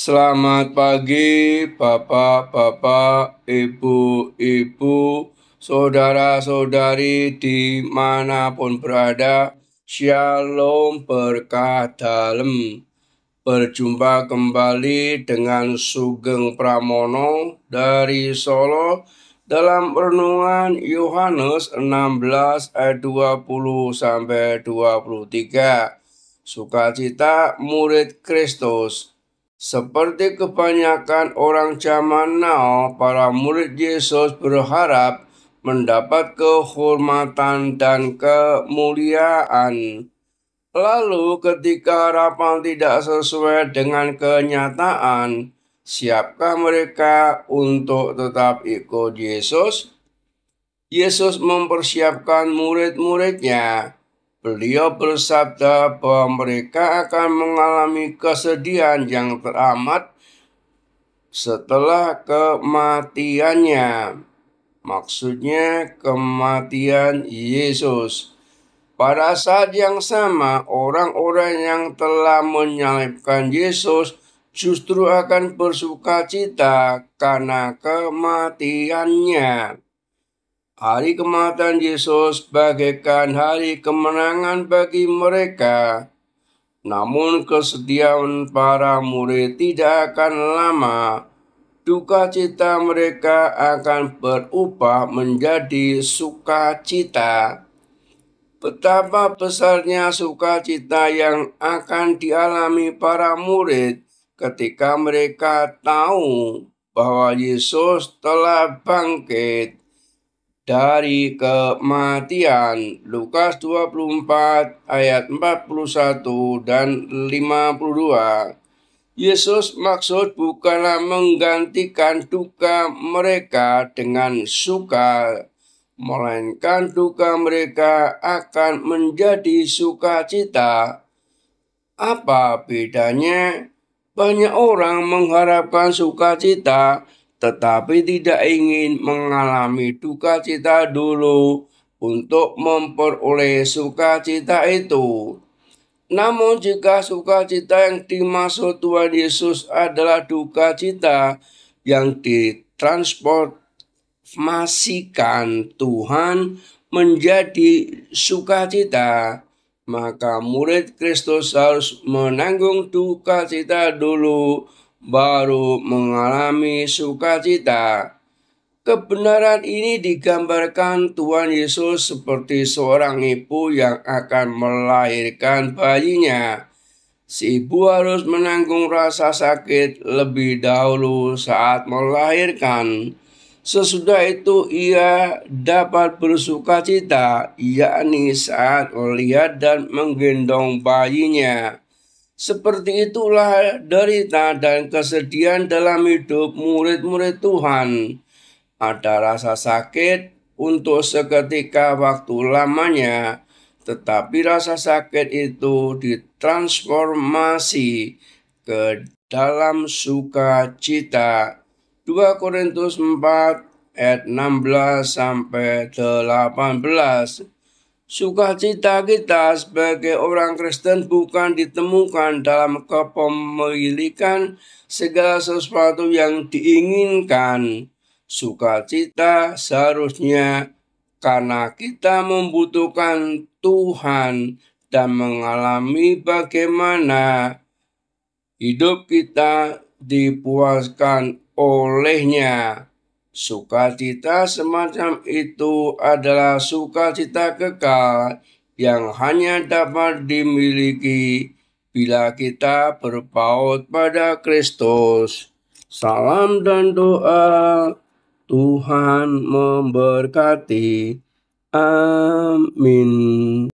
Selamat pagi Bapak-bapak, Ibu-ibu, Saudara-saudari dimanapun berada, Shalom berkah dalam. Berjumpa kembali dengan Sugeng Pramono dari Solo dalam renungan Yohanes 16 ayat 20 sampai 23. Sukacita murid Kristus seperti kebanyakan orang zaman now, para murid Yesus berharap mendapat kehormatan dan kemuliaan. Lalu ketika harapan tidak sesuai dengan kenyataan, siapkah mereka untuk tetap ikut Yesus? Yesus mempersiapkan murid-muridnya Beliau bersabda bahwa mereka akan mengalami kesedihan yang teramat setelah kematiannya. Maksudnya kematian Yesus. Pada saat yang sama, orang-orang yang telah menyalibkan Yesus justru akan bersuka cita karena kematiannya. Hari kematian Yesus bagaikan hari kemenangan bagi mereka. Namun kesediaan para murid tidak akan lama. Duka cita mereka akan berubah menjadi sukacita. Betapa besarnya sukacita yang akan dialami para murid ketika mereka tahu bahwa Yesus telah bangkit dari kematian. Lukas 24 ayat 41 dan 52. Yesus maksud bukanlah menggantikan duka mereka dengan suka, melainkan duka mereka akan menjadi sukacita. Apa bedanya? Banyak orang mengharapkan sukacita, tetapi tidak ingin mengalami duka cita dulu untuk memperoleh sukacita itu. Namun jika sukacita yang dimaksud Tuhan Yesus adalah duka cita yang ditransformasikan Tuhan menjadi sukacita, maka murid Kristus harus menanggung duka cita dulu baru mengalami sukacita. Kebenaran ini digambarkan Tuhan Yesus seperti seorang ibu yang akan melahirkan bayinya. Si ibu harus menanggung rasa sakit lebih dahulu saat melahirkan. Sesudah itu ia dapat bersukacita, yakni saat melihat dan menggendong bayinya. Seperti itulah derita dan kesedihan dalam hidup murid-murid Tuhan. Ada rasa sakit untuk seketika waktu lamanya, tetapi rasa sakit itu ditransformasi ke dalam sukacita. 2 Korintus 4 ayat 16 sampai 18. Sukacita kita sebagai orang Kristen bukan ditemukan dalam kepemilikan segala sesuatu yang diinginkan. Sukacita seharusnya karena kita membutuhkan Tuhan dan mengalami bagaimana hidup kita dipuaskan olehnya. Sukacita semacam itu adalah sukacita kekal yang hanya dapat dimiliki bila kita berpaut pada Kristus. Salam dan doa, Tuhan memberkati. Amin.